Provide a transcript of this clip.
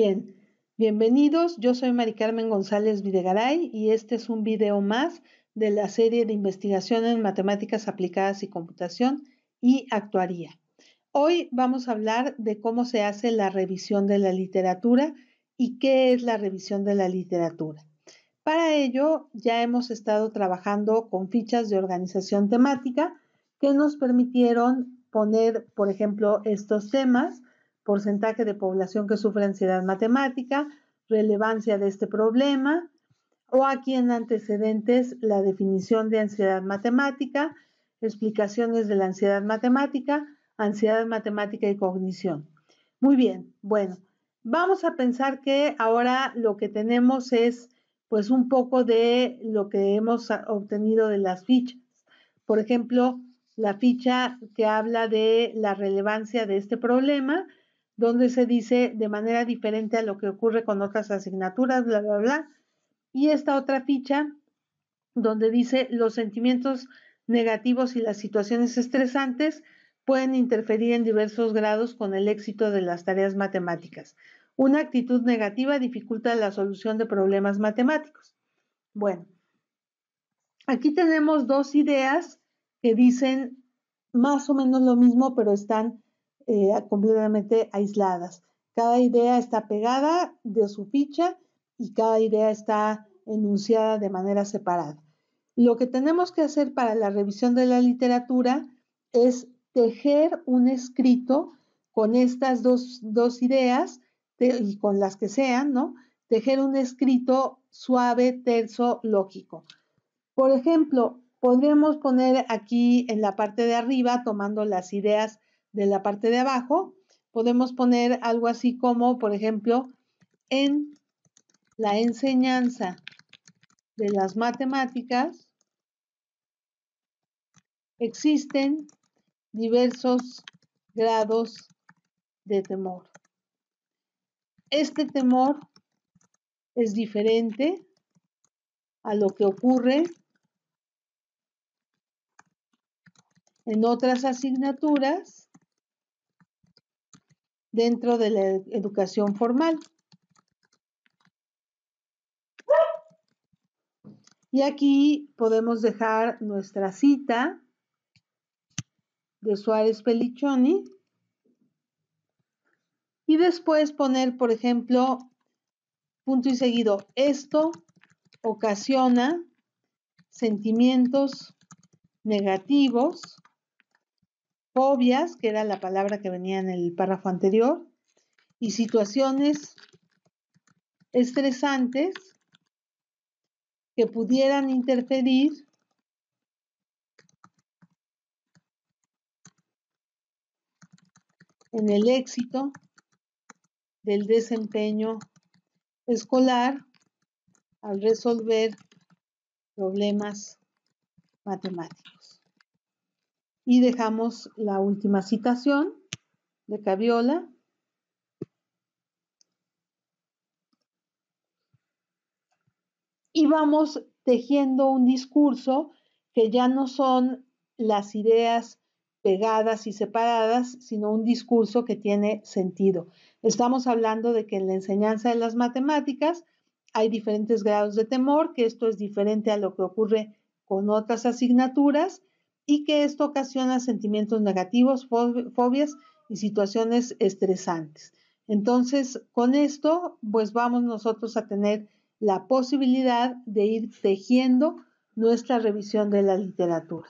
bien, bienvenidos, yo soy Mari Carmen González Videgaray y este es un video más de la serie de investigación en matemáticas aplicadas y computación y actuaría. Hoy vamos a hablar de cómo se hace la revisión de la literatura y qué es la revisión de la literatura. Para ello, ya hemos estado trabajando con fichas de organización temática que nos permitieron poner, por ejemplo, estos temas porcentaje de población que sufre ansiedad matemática, relevancia de este problema, o aquí en antecedentes la definición de ansiedad matemática, explicaciones de la ansiedad matemática, ansiedad matemática y cognición. Muy bien, bueno, vamos a pensar que ahora lo que tenemos es pues un poco de lo que hemos obtenido de las fichas. Por ejemplo, la ficha que habla de la relevancia de este problema, donde se dice de manera diferente a lo que ocurre con otras asignaturas, bla, bla, bla. Y esta otra ficha donde dice los sentimientos negativos y las situaciones estresantes pueden interferir en diversos grados con el éxito de las tareas matemáticas. Una actitud negativa dificulta la solución de problemas matemáticos. Bueno, aquí tenemos dos ideas que dicen más o menos lo mismo, pero están eh, completamente aisladas. Cada idea está pegada de su ficha y cada idea está enunciada de manera separada. Lo que tenemos que hacer para la revisión de la literatura es tejer un escrito con estas dos, ideas y con las que sean, ¿no? Tejer un escrito suave, terso, lógico. Por ejemplo, podríamos poner aquí en la parte de arriba, tomando las ideas de la parte de abajo, podemos poner algo así como, por ejemplo, en la enseñanza de las matemáticas existen diversos grados de temor. Este temor es diferente a lo que ocurre en otras asignaturas dentro de la educación formal. Y aquí podemos dejar nuestra cita de Suárez Pelliccioni y después poner, por ejemplo, punto y seguido, esto ocasiona sentimientos negativos fobias, que era la palabra que venía en el párrafo anterior, y situaciones estresantes que pudieran interferir en el éxito del desempeño escolar al resolver problemas matemáticos. Y dejamos la última citación de Caviola. Y vamos tejiendo un discurso que ya no son las ideas pegadas y separadas, sino un discurso que tiene sentido. Estamos hablando de que en la enseñanza de las matemáticas hay diferentes grados de temor, que esto es diferente a lo que ocurre con otras asignaturas y que esto ocasiona sentimientos negativos, fobias y situaciones estresantes. Entonces, con esto, pues vamos nosotros a tener la posibilidad de ir tejiendo nuestra revisión de la literatura.